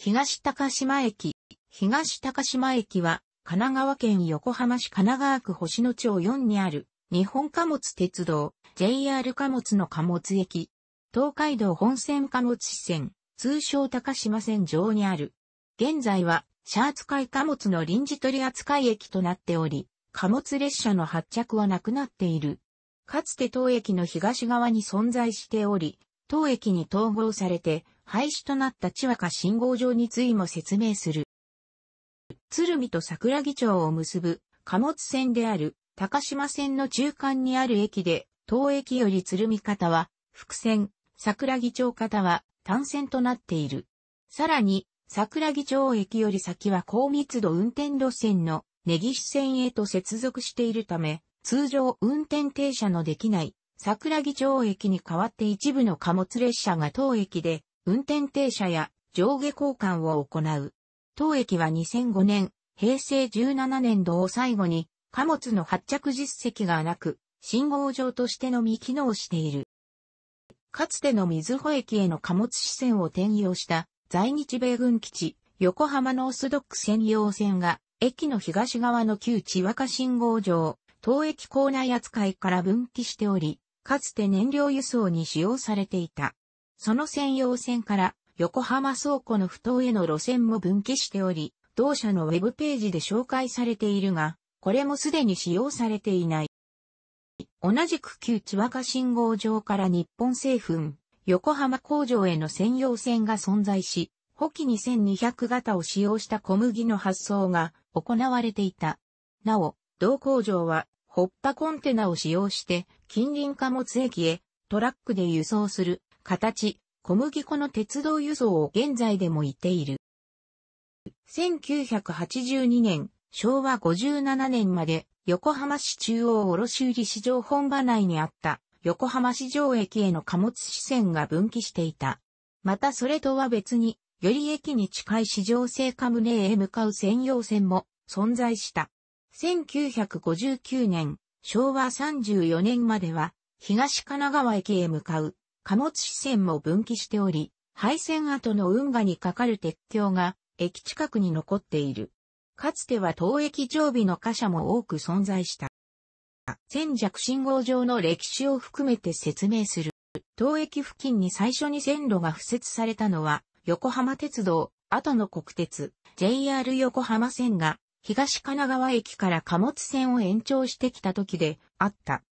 東高島駅。東高島駅は、神奈川県横浜市神奈川区星野町4にある、日本貨物鉄道、JR 貨物の貨物駅。東海道本線貨物支線、通称高島線上にある。現在は、シャーツ海貨物の臨時取扱駅となっており、貨物列車の発着はなくなっている。かつて当駅の東側に存在しており、当駅に統合されて、廃止となった千和歌信号場についも説明する。鶴見と桜木町を結ぶ貨物線である高島線の中間にある駅で、当駅より鶴見方は、伏線、桜木町方は単線となっている。さらに、桜木町駅より先は高密度運転路線の根岸線へと接続しているため、通常運転停車のできない桜木町駅に代わって一部の貨物列車が当駅で運転停車や上下交換を行う。当駅は2005年、平成17年度を最後に貨物の発着実績がなく、信号場としてのみ機能している。かつての水穂駅への貨物支線を転用した在日米軍基地、横浜ノースドック専用線が、駅の東側の旧千和歌信号場、当駅構内扱いから分岐しており、かつて燃料輸送に使用されていた。その専用線から横浜倉庫の不当への路線も分岐しており、同社のウェブページで紹介されているが、これもすでに使用されていない。同じく旧千和歌信号場から日本製粉、横浜工場への専用線が存在し、補機2200型を使用した小麦の発送が行われていた。なお、同工場は、ホッパコンテナを使用して、近隣貨物駅へトラックで輸送する形、小麦粉の鉄道輸送を現在でも言っている。1982年、昭和57年まで横浜市中央卸売市場本場内にあった横浜市場駅への貨物支線が分岐していた。またそれとは別に、より駅に近い市場性カムへ向かう専用線も存在した。1959年、昭和34年までは、東神奈川駅へ向かう貨物支線も分岐しており、廃線跡の運河に架かる鉄橋が駅近くに残っている。かつては当駅常備の貨車も多く存在した。戦弱信号上の歴史を含めて説明する。当駅付近に最初に線路が敷設されたのは、横浜鉄道、後の国鉄、JR 横浜線が、東神奈川駅から貨物線を延長してきた時であった。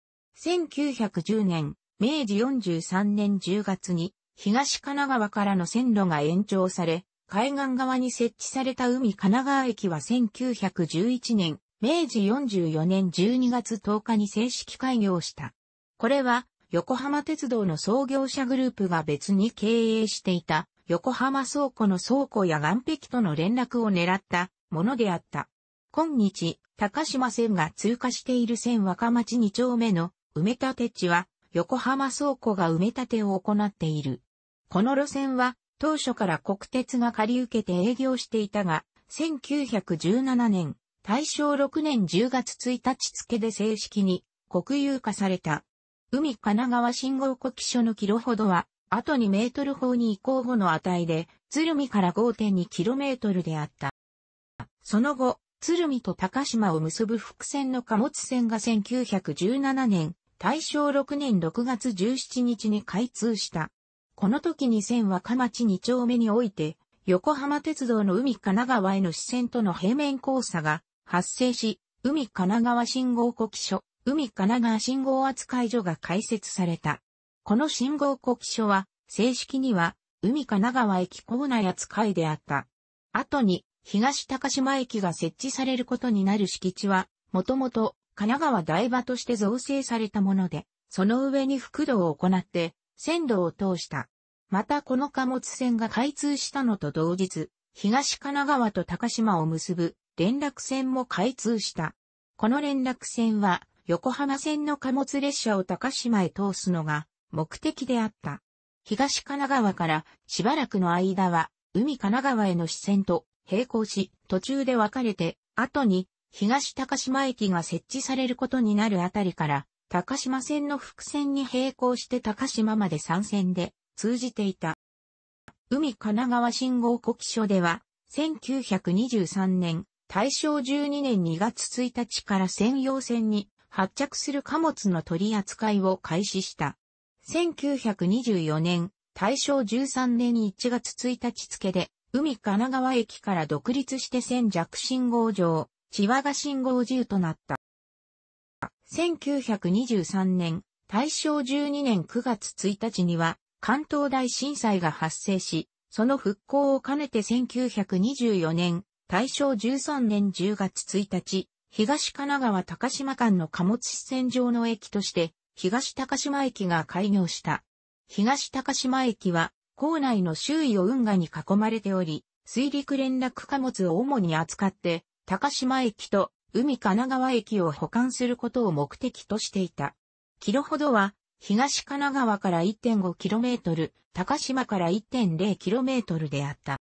1910年、明治43年10月に東神奈川からの線路が延長され、海岸側に設置された海神奈川駅は1911年、明治44年12月10日に正式開業した。これは横浜鉄道の創業者グループが別に経営していた横浜倉庫の倉庫や岸壁との連絡を狙ったものであった。今日、高島線が通過している線若町2丁目の埋め立て地は横浜倉庫が埋め立てを行っている。この路線は当初から国鉄が借り受けて営業していたが、1917年、大正6年10月1日付で正式に国有化された。海神奈川信号呼気所のキロほどは、後2メートル方に移行後の値で、鶴見から 5.2km であった。その後、鶴見と高島を結ぶ伏線の貨物船が1917年大正6年6月17日に開通した。この時に線は河町2丁目において、横浜鉄道の海神奈川への支線との平面交差が発生し、海神奈川信号呼気所、海神奈川信号扱い所が開設された。この信号呼気所は、正式には、海神奈川駅構内扱いであった。後に、東高島駅が設置されることになる敷地は、もともと神奈川台場として造成されたもので、その上に副道を行って、線路を通した。またこの貨物船が開通したのと同日、東神奈川と高島を結ぶ連絡船も開通した。この連絡船は横浜線の貨物列車を高島へ通すのが目的であった。東神奈川からしばらくの間は海神奈川への支線と並行し途中で分かれて後に東高島駅が設置されることになるあたりから、高島線の伏線に並行して高島まで参線で通じていた。海神奈川信号古記書では、1923年、大正12年2月1日から専用線に発着する貨物の取り扱いを開始した。1924年、大正13年1月1日付で、海神奈川駅から独立して線弱信号上、千和が信号銃となった。1923年、大正12年9月1日には、関東大震災が発生し、その復興を兼ねて1924年、大正13年10月1日、東神奈川高島間の貨物支線上の駅として、東高島駅が開業した。東高島駅は、構内の周囲を運河に囲まれており、水陸連絡貨物を主に扱って、高島駅と海神奈川駅を保管することを目的としていた。キロほどは、東神奈川から 1.5km、高島から 1.0km であった。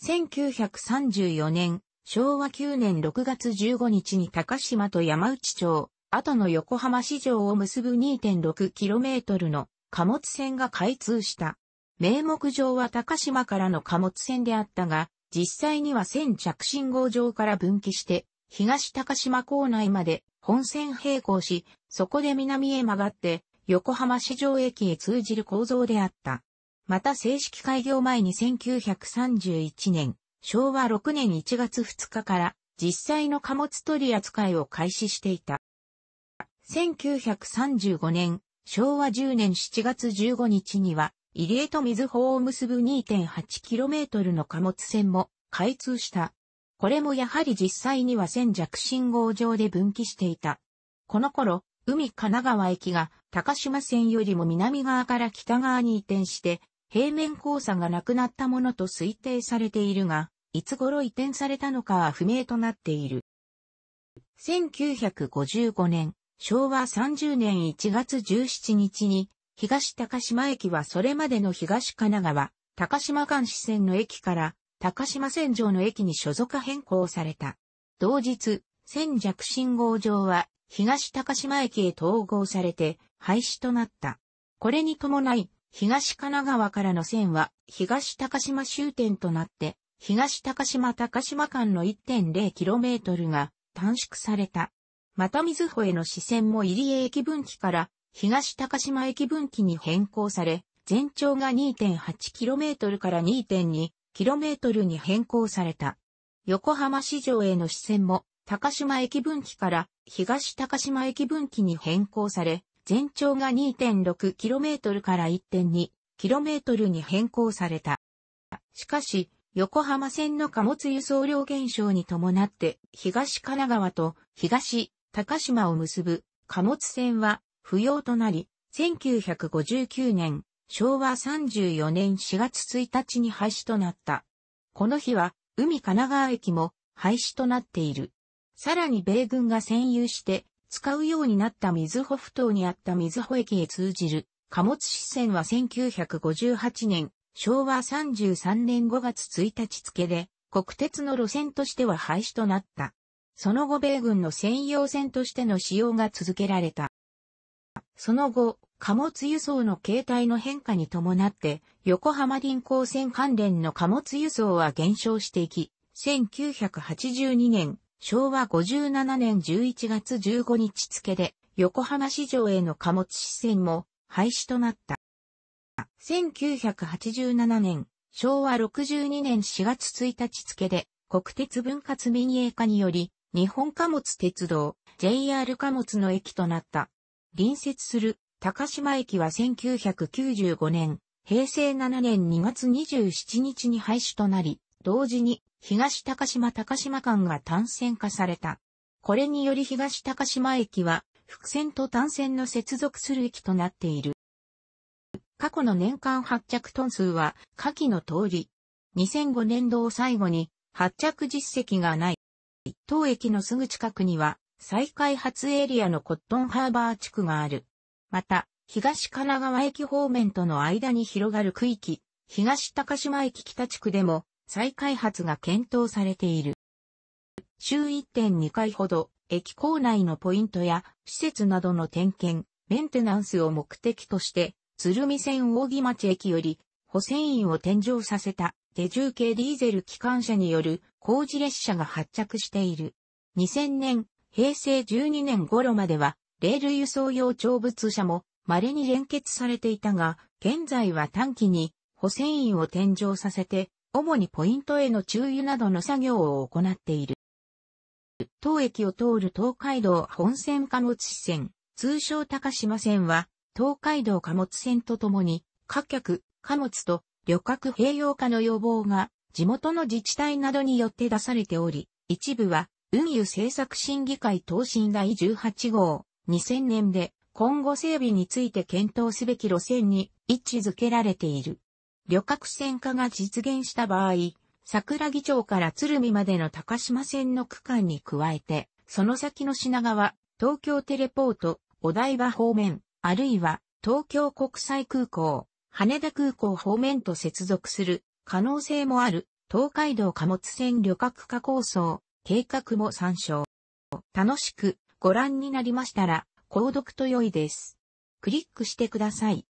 1934年、昭和9年6月15日に高島と山内町、後の横浜市場を結ぶ 2.6km の貨物船が開通した。名目上は高島からの貨物船であったが、実際には線着信号場から分岐して、東高島港内まで本線並行し、そこで南へ曲がって、横浜市場駅へ通じる構造であった。また正式開業前に1931年、昭和6年1月2日から実際の貨物取り扱いを開始していた。1935年、昭和10年7月15日には入江と水穂を結ぶ 2.8km の貨物船も開通した。これもやはり実際には線弱信号上で分岐していた。この頃、海神奈川駅が高島線よりも南側から北側に移転して、平面交差がなくなったものと推定されているが、いつ頃移転されたのかは不明となっている。1955年、昭和30年1月17日に東高島駅はそれまでの東神奈川、高島間支線の駅から、高島線上の駅に所属変更された。同日、千弱信号場は、東高島駅へ統合されて、廃止となった。これに伴い、東神奈川からの線は、東高島終点となって、東高島高島間の 1.0km が短縮された。また水穂への支線も入江駅分岐から東高島駅分岐に変更され、全長が 2.8km から 2.2km に変更された。横浜市場への支線も高島駅分岐から東高島駅分岐に変更され、全長が 2.6km から 1.2km に変更された。しかし、横浜線の貨物輸送量減少に伴って、東神奈川と東高島を結ぶ貨物線は不要となり、1959年、昭和34年4月1日に廃止となった。この日は、海神奈川駅も廃止となっている。さらに米軍が占有して、使うようになった水穂ふ頭にあった水穂駅へ通じる貨物支線は1958年、昭和33年5月1日付で、国鉄の路線としては廃止となった。その後米軍の専用線としての使用が続けられた。その後、貨物輸送の形態の変化に伴って、横浜臨港線関連の貨物輸送は減少していき、1982年、昭和57年11月15日付で、横浜市場への貨物支線も廃止となった。1987年、昭和62年4月1日付で、国鉄分割民営化により、日本貨物鉄道、JR 貨物の駅となった。隣接する高島駅は1995年、平成7年2月27日に廃止となり、同時に東高島高島間が単線化された。これにより東高島駅は、複線と単線の接続する駅となっている。過去の年間発着トン数は、下記の通り、2005年度を最後に発着実績がない。当駅のすぐ近くには、再開発エリアのコットンハーバー地区がある。また、東神奈川駅方面との間に広がる区域、東高島駅北地区でも再開発が検討されている。週1.2回ほど、駅構内のポイントや施設などの点検、メンテナンスを目的として、鶴見線大木町駅より、補線員を転乗させた、手重系ディーゼル機関車による工事列車が発着している。2000年、平成12年頃までは、レール輸送用長物車も稀に連結されていたが、現在は短期に補線員を転乗させて、主にポイントへの注油などの作業を行っている。当駅を通る東海道本線貨物支線、通称高島線は、東海道貨物線とともに、貨客、貨物と旅客併用化の要望が地元の自治体などによって出されており、一部は運輸政策審議会答申第18号、2000年で今後整備について検討すべき路線に位置づけられている。旅客船化が実現した場合、桜木町から鶴見までの高島線の区間に加えて、その先の品川、東京テレポート、お台場方面、あるいは東京国際空港、羽田空港方面と接続する可能性もある東海道貨物船旅客化構想計画も参照。楽しくご覧になりましたら、購読と良いです。クリックしてください。